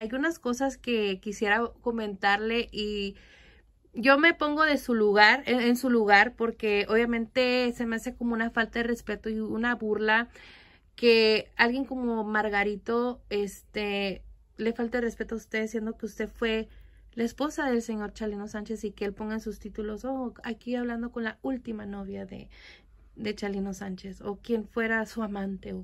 Hay unas cosas que quisiera comentarle y yo me pongo de su lugar, en, su lugar, porque obviamente se me hace como una falta de respeto y una burla que alguien como Margarito, este, le falte respeto a usted, siendo que usted fue la esposa del señor Chalino Sánchez y que él ponga sus títulos, o oh, aquí hablando con la última novia de, de Chalino Sánchez, o quien fuera su amante.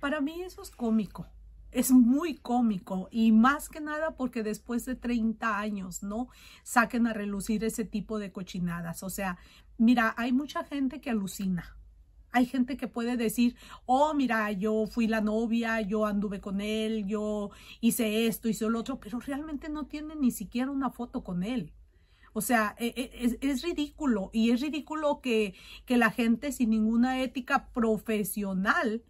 Para mí eso es cómico es muy cómico y más que nada porque después de 30 años, ¿no? Saquen a relucir ese tipo de cochinadas. O sea, mira, hay mucha gente que alucina. Hay gente que puede decir, oh, mira, yo fui la novia, yo anduve con él, yo hice esto, hice lo otro, pero realmente no tiene ni siquiera una foto con él. O sea, e, e, es, es, ridículo y es ridículo que, que la gente sin ninguna ética profesional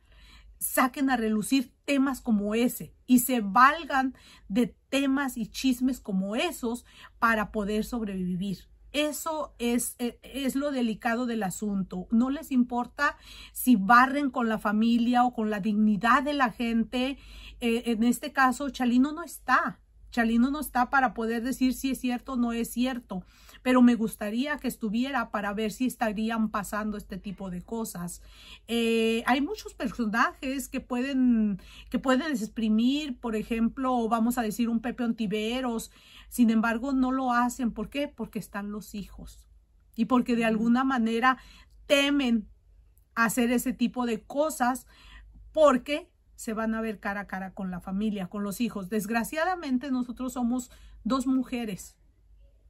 saquen a relucir temas como ese y se valgan de temas y chismes como esos para poder sobrevivir. Eso es, eh, es, lo delicado del asunto. No les importa si barren con la familia o con la dignidad de la gente. Eh, en este caso, Chalino no está. Chalino no está para poder decir si es cierto o no es cierto, pero me gustaría que estuviera para ver si estarían pasando este tipo de cosas. Eh, hay muchos personajes que pueden, que pueden exprimir, por ejemplo, vamos a decir un Pepe Ontiveros, sin embargo no lo hacen. ¿Por qué? Porque están los hijos y porque de alguna manera temen hacer ese tipo de cosas porque se van a ver cara a cara con la familia, con los hijos. Desgraciadamente nosotros somos dos mujeres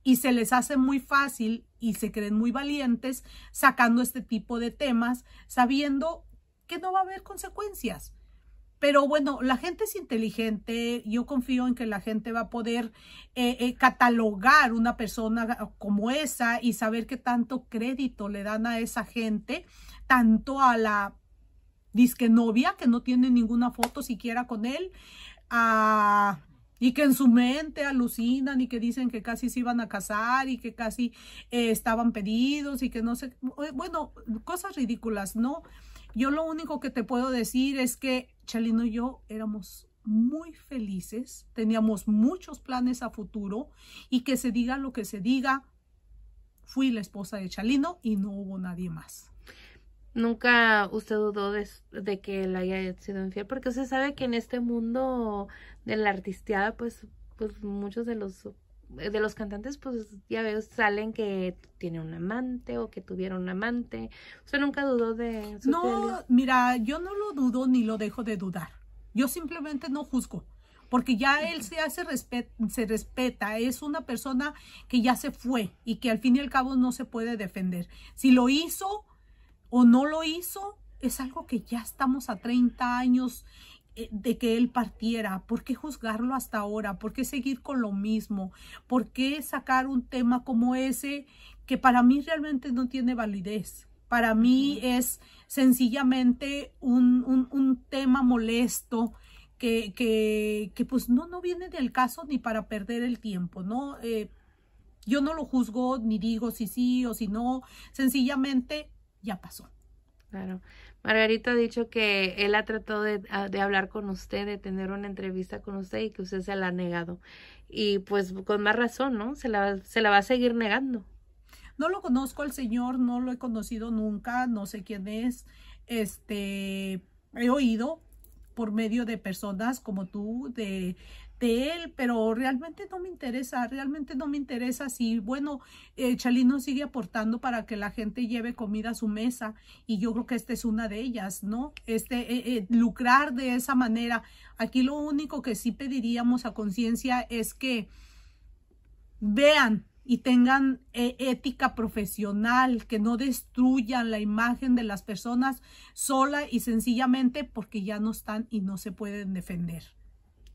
y se les hace muy fácil y se creen muy valientes sacando este tipo de temas, sabiendo que no va a haber consecuencias. Pero bueno, la gente es inteligente, yo confío en que la gente va a poder eh, eh, catalogar una persona como esa y saber qué tanto crédito le dan a esa gente, tanto a la que novia, que no tiene ninguna foto siquiera con él, ah, y que en su mente alucinan y que dicen que casi se iban a casar y que casi eh, estaban pedidos y que no sé, eh, bueno, cosas ridículas, ¿no? Yo lo único que te puedo decir es que Chalino y yo éramos muy felices, teníamos muchos planes a futuro y que se diga lo que se diga, fui la esposa de Chalino y no hubo nadie más nunca usted dudó de, que él haya sido infiel, porque usted sabe que en este mundo de la artisteada, pues, pues muchos de los eh, de los cantantes, pues ya veo, salen que tienen un amante o que tuvieron un amante. ¿Usted nunca dudó de No, mira, yo no lo dudo ni lo dejo de dudar. Yo simplemente no juzgo porque ya él se hace se respeta, es una persona que ya se fue y que al fin y al cabo no se puede defender. Si lo hizo, o no lo hizo, es algo que ya estamos a 30 años eh, de que él partiera, ¿por qué juzgarlo hasta ahora? ¿Por qué seguir con lo mismo? ¿Por qué sacar un tema como ese que para mí realmente no tiene validez? Para mí es sencillamente un, tema molesto que, pues no, no viene del caso ni para perder el tiempo, ¿no? Eh, yo no lo juzgo ni digo si sí o si no, sencillamente ya pasó. Claro. Margarita ha dicho que él ha tratado de, hablar con usted, de tener una entrevista con usted y que usted se la ha negado. Y pues con más razón, ¿no? Se la, se la va a seguir negando. No lo conozco al señor, no lo he conocido nunca, no sé quién es. Este, he oído por medio de personas como tú, de, de él, pero realmente no me interesa, realmente no me interesa si, bueno, eh, Chalino sigue aportando para que la gente lleve comida a su mesa y yo creo que esta es una de ellas, ¿no? Este, eh, eh, lucrar de esa manera. Aquí lo único que sí pediríamos a conciencia es que vean y tengan eh, ética profesional, que no destruyan la imagen de las personas sola y sencillamente porque ya no están y no se pueden defender.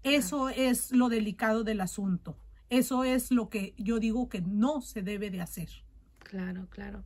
Eso es lo delicado del asunto. Eso es lo que yo digo que no se debe de hacer. Claro, claro.